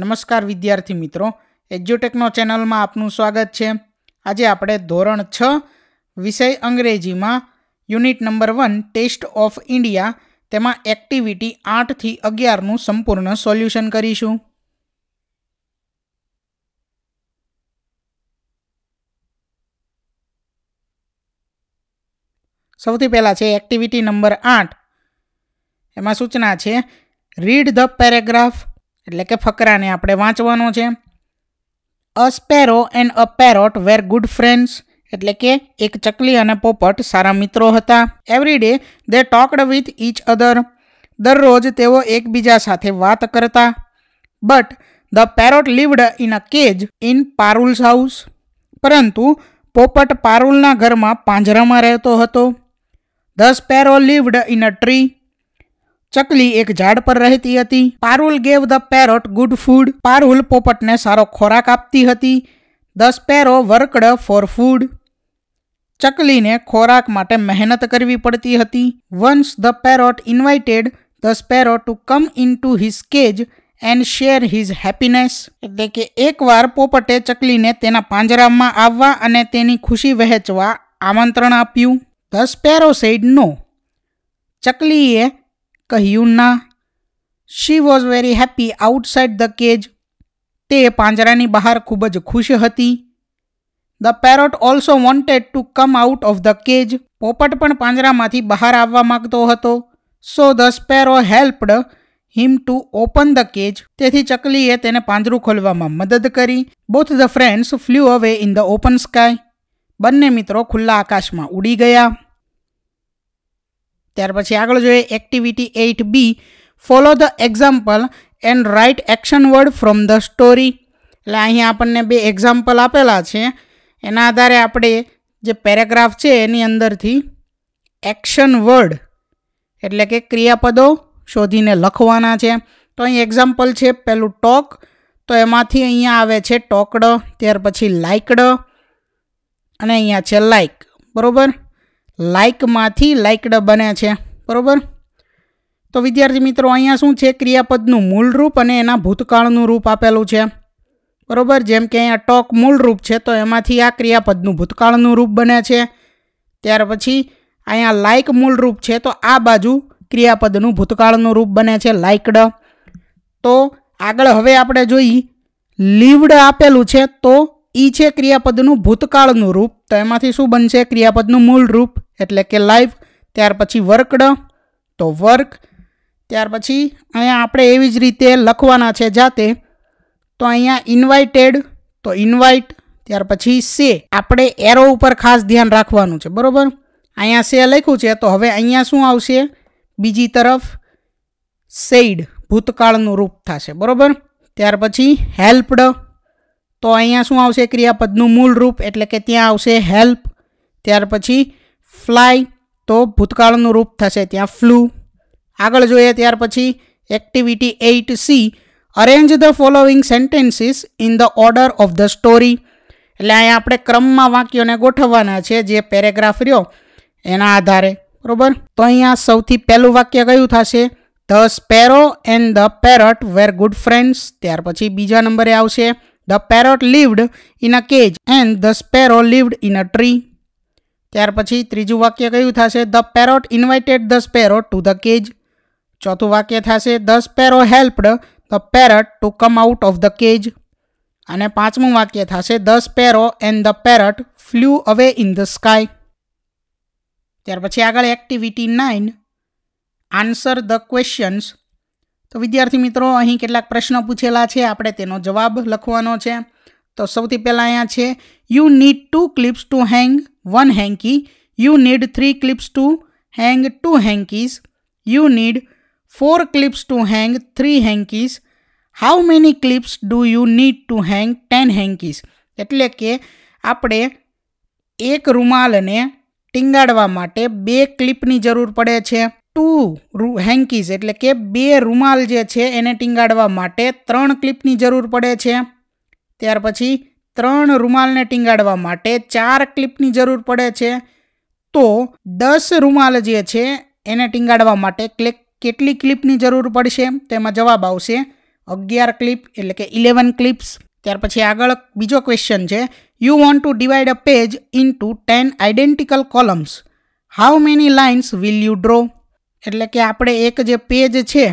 નમસ્કાર વિદ્યાર્થી મિત્રો એજ્યુટેકનો ચેનલમાં આપનું સ્વાગત છે આજે આપણે ધોરણ છ વિષય અંગ્રેજીમાં unit number one test of India તેમાં એક્ટિવિટી આઠથી અગિયારનું સંપૂર્ણ સોલ્યુશન કરીશું સૌથી પહેલાં છે એક્ટિવિટી નંબર આઠ એમાં સૂચના છે રીડ ધ પેરેગ્રાફ એટલે કે ફકરાને આપણે વાંચવાનો છે a sparrow and a parrot were good friends એટલે કે એક ચકલી અને પોપટ સારા મિત્રો હતા every day they talked with each other દરરોજ તેઓ એકબીજા સાથે વાત કરતા but the parrot lived in a cage in Parul's house પરંતુ પોપટ પારુલના ઘરમાં પાંજરામાં રહેતો હતો the sparrow lived in a tree ચકલી એક ઝાડ પર રહેતી હતી Parul gave the parrot good food Parul પોપટને સારો ખોરાક આપતી હતી the sparrow worked for food ચકલીને ખોરાક માટે મહેનત કરવી પડતી હતી once the parrot invited the sparrow to come into his cage and share his happiness એટલે કે એકવાર પોપટે ચકલીને તેના પાંજરામાં આવવા અને તેની ખુશી વહેંચવા આમંત્રણ આપ્યું ધ સ્પેરો સેડ નો ચકલીએ કહ્યું ના she was very happy outside the cage તે પાંજરાની બહાર ખૂબ જ ખુશ હતી the parrot also wanted to come out of the cage પોપટ પણ પાંજરામાંથી બહાર આવવા માગતો હતો so the sparrow helped him to open the cage તેથી ચકલીએ તેને પાંજરું ખોલવામાં મદદ કરી both the friends flew away in the open sky બંને મિત્રો ખુલ્લા આકાશમાં ઉડી ગયા ત્યાર પછી આગળ જોઈએ activity eight B follow the example and write action word from the story એટલે અહીં આપણને બે એક્ઝામ્પલ આપેલા છે એના આધારે આપણે જે પેરેગ્રાફ છે એની અંદરથી એક્શન વર્ડ એટલે કે ક્રિયાપદો શોધીને લખવાના છે તો અહીં એક્ઝામ્પલ છે પહેલું ટોક તો એમાંથી અહીંયા આવે છે ટોકડ ત્યાર પછી લાઇકડ અને અહીંયા છે લાઇક બરાબર લાઇકમાંથી લાઇકડ બને છે બરાબર તો વિદ્યાર્થી મિત્રો અહીંયા શું છે ક્રિયાપદનું મૂળરૂપ અને એના ભૂતકાળનું રૂપ આપેલું છે બરાબર જેમ કે અહીંયા ટોક મૂળરૂપ છે તો એમાંથી આ ક્રિયાપદનું ભૂતકાળનું રૂપ બને છે ત્યાર પછી અહીંયા લાઇક મૂળરૂપ છે તો આ બાજુ ક્રિયાપદનું ભૂતકાળનું રૂપ બને છે લાઇકડ તો આગળ હવે આપણે જોઈ લીવડ આપેલું છે તો ઈ છે ક્રિયાપદનું ભૂતકાળનું રૂપ તો એમાંથી શું બનશે ક્રિયાપદનું મૂળ રૂપ એટલે કે લાઈફ ત્યાર પછી વર્કડ તો વર્ક ત્યાર પછી અહીંયા આપણે એવી જ રીતે લખવાના છે જાતે તો અહીંયા ઇન્વાઇટેડ તો ઇન્વાઇટ ત્યાર પછી સે આપણે એરો ઉપર ખાસ ધ્યાન રાખવાનું છે બરાબર અહીંયા સે લખ્યું છે તો હવે અહીંયા શું આવશે બીજી તરફ સેડ ભૂતકાળનું રૂપ થશે બરાબર ત્યાર પછી હેલ્પડ તો અહીંયા શું આવશે ક્રિયાપદનું મૂળ રૂપ એટલે કે ત્યાં આવશે હેલ્પ ત્યાર પછી ફ્લાય તો ભૂતકાળનું રૂપ થશે ત્યાં ફ્લુ આગળ જોઈએ ત્યાર પછી activity eight C arrange the following sentences in the order of the story એટલે અહીંયા આપણે ક્રમમાં વાક્યોને ગોઠવવાના છે જે પેરેગ્રાફ રહ્યો એના આધારે બરોબર તો અહીંયા સૌથી પહેલું વાક્ય કયું થશે the sparrow and the parrot were good friends ત્યાર પછી બીજા નંબરે આવશે the parrot lived in a cage and the sparrow lived in a tree ત્યાર પછી ત્રીજું વાક્ય કયું થશે the parrot invited the sparrow to the cage ચોથું વાક્ય થશે the sparrow helped the parrot to come out of the cage અને પાંચમું વાક્ય થશે the sparrow and the parrot flew away in the sky ત્યાર પછી આગળ activity nine answer the questions તો વિદ્યાર્થી મિત્રો અહીં કેટલાક પ્રશ્નો પૂછેલા છે આપણે તેનો જવાબ લખવાનો છે તો સૌથી પહેલાં અહીંયા છે you need two clips to hang one hanky you need three clips to hang two hankies you need four clips to hang three hankies how many clips do you need to hang ten hankies એટલે કે આપણે એક રૂમાલને ટીંગાડવા માટે બે ક્લિપની જરૂર પડે છે two હેન્કીઝ એટલે કે બે રૂમાલ જે છે એને ટીંગાડવા માટે ત્રણ ક્લિપની જરૂર પડે છે ત્યાર પછી ત્રણ રૂમાલને ટીંગાડવા માટે ચાર ક્લિપની જરૂર પડે છે તો દસ રૂમાલ જે છે એને ટીંગાડવા માટે ક્લિક કેટલી ક્લિપની જરૂર પડશે તેમાં જવાબ આવશે અગિયાર ક્લિપ એટલે કે ઇલેવન ક્લિપ્સ ત્યાર પછી આગળ બીજો ક્વેશ્ચન છે you want to divide a page to ten identical columns how many lines will you draw એટલે કે આપણે એક જે પેજ છે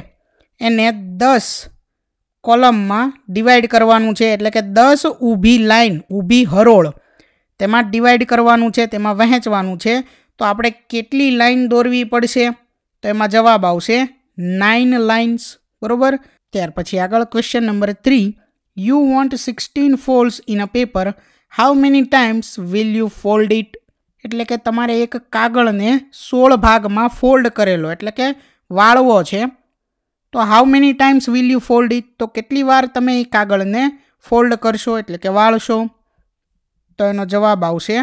એને દસ કોલમમાં ડિવાઈડ કરવાનું છે એટલે કે દસ ઊભી લાઈન ઊભી હરોળ તેમાં ડિવાઈડ કરવાનું છે તેમાં વહેંચવાનું છે તો આપણે કેટલી લાઈન દોરવી પડશે તો એમાં જવાબ આવશે નાઇન લાઇન્સ બરાબર ત્યાર પછી આગળ question number three you want sixteen folds in a paper how many times will you fold it એટલે કે તમારે એક કાગળને સોળ ભાગમાં ફોલ્ડ કરેલો એટલે કે વાળવો છે તો how many times will you fold it તો કેટલી વાર તમે એ કાગળને ફોલ્ડ કરશો એટલે કે વાળશો તો એનો જવાબ આવશે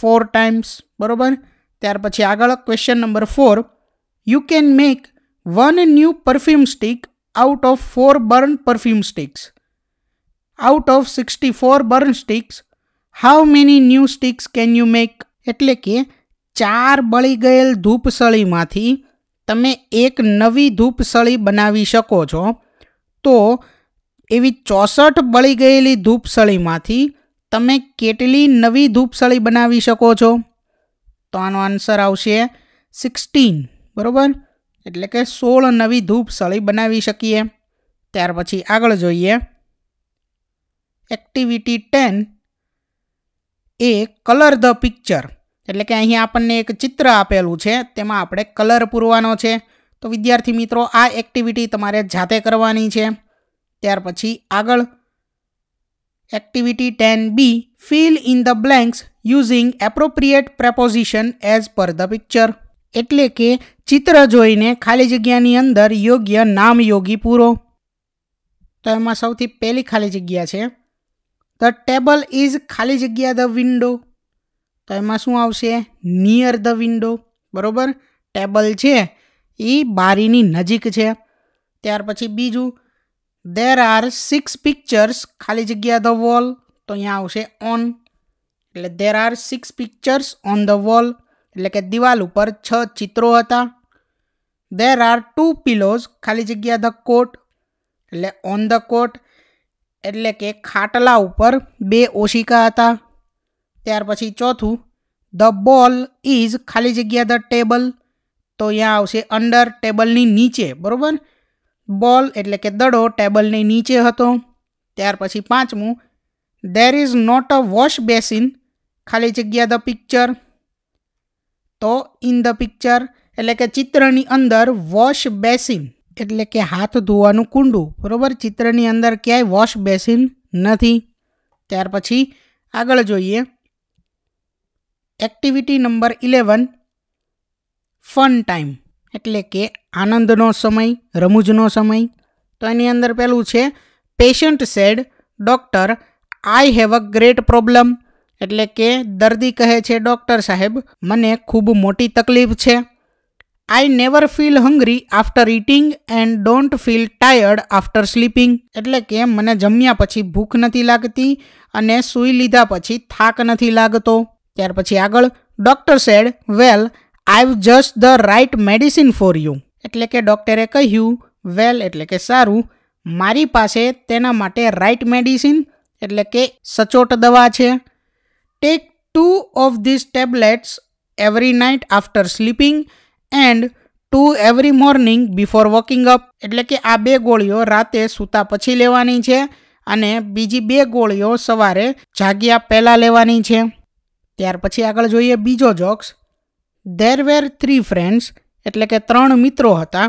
ફોર ટાઈમ્સ બરાબર ત્યાર પછી આગળ question number four you can make one new perfume stick out of four burn perfume sticks out of sixty four burn sticks how many new sticks can you make એટલે કે ચાર બળી ગયેલ ધૂપસળીમાંથી તમે એક નવી ધૂપસળી બનાવી શકો છો તો એવી ચોસઠ બળી ગયેલી ધૂપસળીમાંથી તમે કેટલી નવી ધૂપસળી બનાવી શકો છો તો આનો આન્સર આવશે સિક્સટીન બરાબર એટલે કે સોળ નવી ધૂપસળી બનાવી શકીએ ત્યાર પછી આગળ જોઈએ activity ten A colour the picture એટલે કે અહીં આપણને એક ચિત્ર આપેલું છે તેમાં આપણે કલર પૂરવાનો છે તો વિદ્યાર્થી મિત્રો આ એક્ટિવિટી તમારે જાતે કરવાની છે ત્યાર પછી આગળ activity ten B fill in the blanks using appropriate preposition as per the picture એટલે કે ચિત્ર જોઈને ખાલી જગ્યાની અંદર યોગ્ય નામ યોગી પૂરો તો એમાં સૌથી પહેલી ખાલી જગ્યા છે ધ ટેબલ ઇઝ ખાલી જગ્યા ધ વિન્ડો તો એમાં શું આવશે નિયર ધ વિન્ડો બરાબર ટેબલ છે એ બારીની નજીક છે ત્યાર પછી બીજું દેર આર સિક્સ પિક્ચર્સ ખાલી જગ્યા ધ વોલ તો અહીંયા આવશે ઓન એટલે there are six pictures on the wall એટલે કે દિવાલ ઉપર છ ચિત્રો હતા દેર આર ટુ પિલોઝ ખાલી જગ્યા ધ કોટ એટલે ઓન ધ કોટ એટલે કે ખાટલા ઉપર બે ઓશિકા હતા ત્યાર પછી ચોથું ધ બોલ ઇઝ ખાલી જગ્યા ધ ટેબલ તો અહીંયા આવશે અંડર ટેબલની નીચે બરાબર બોલ એટલે કે દડો ટેબલની નીચે હતો ત્યાર પછી પાંચમું there is not a wash basin ખાલી જગ્યા ધ પિક્ચર તો ઇન ધ પિક્ચર એટલે કે ચિત્રની અંદર વોશ બેસિન એટલે કે હાથ ધોવાનું કુંડું બરાબર ચિત્રની અંદર ક્યાંય વોશ બેસિન નથી ત્યાર પછી આગળ જોઈએ activity number eleven fun time એટલે કે આનંદનો સમય રમૂજનો સમય તો એની અંદર પહેલું છે patient said doctor I have a great problem એટલે કે દર્દી કહે છે ડૉક્ટર સાહેબ મને ખૂબ મોટી તકલીફ છે I never feel hungry after eating and don't feel tired after sleeping એટલે કે મને જમ્યા પછી ભૂખ નથી લાગતી અને સૂઈ લીધા પછી થાક નથી લાગતો ત્યાર પછી આગળ doctor said well I've just the right medicine for you એટલે કે ડૉક્ટરે કહ્યું વેલ એટલે કે સારું મારી પાસે તેના માટે રાઇટ મેડિસિન એટલે કે સચોટ દવા છે take two of these tablets every night after sleeping and two every morning before waking up એટલે કે આ બે ગોળીઓ રાતે સૂતા પછી લેવાની છે અને બીજી બે ગોળીઓ સવારે જાગ્યા પહેલાં લેવાની છે ત્યાર પછી આગળ જોઈએ બીજો jokes there were three friends એટલે કે ત્રણ મિત્રો હતા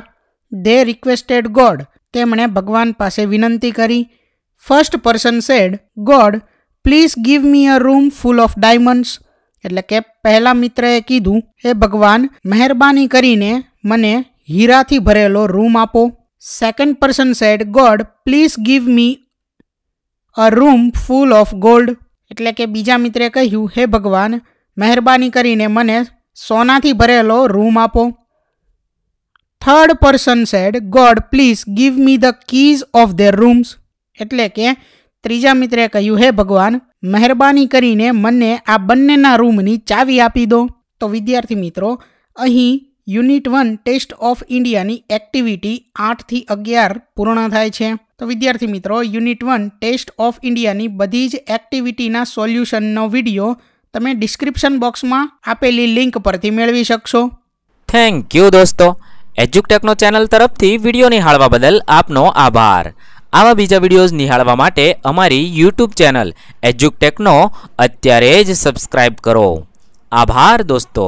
ધે રિક્વેસ્ટેડ ગોડ તેમણે ભગવાન પાસે વિનંતી કરી first person said God please give me a room full of diamonds એટલે કે પહેલા મિત્રએ કીધું હે ભગવાન મહેરબાની કરીને મને હીરાથી ભરેલો રૂમ આપો second person said God please give me a room full of gold એટલે કે બીજા મિત્રે કહ્યું હે ભગવાન મહેરબાની કરીને મને સોનાથી ભરેલો રૂમ આપો third person said God please give me the keys of their rooms એટલે કે ત્રીજા મિત્રે કહ્યું હે ભગવાન મહેરબાની કરીને મને આ બંનેના રૂમની ચાવી આપી દો તો વિદ્યાર્થી મિત્રો અહીં યુનિટ વન ટેસ્ટ ઓફ ઇન્ડિયાની એક્ટિવિટી આઠથી અગિયાર પૂર્ણ થાય છે તો વિદ્યાર્થી મિત્રો યુનિટ વન ટેસ્ટ ઓફ ઇન્ડિયાની બધી જ એક્ટિવિટીના સોલ્યુશનનો વિડીયો તમે ડિસ્ક્રિપ્શન બોક્સમાં આપેલી લિંક પરથી મેળવી શકશો થેન્ક યુ દોસ્તો એજ્યુકટેકનો ચેનલ તરફથી વિડીયો નિહાળવા બદલ આપનો આભાર આવા બીજા વિડીયોઝ નિહાળવા માટે અમારી યુટ્યુબ ચેનલ એજ્યુકટેકનો અત્યારે જ સબસ્ક્રાઈબ કરો આભાર દોસ્તો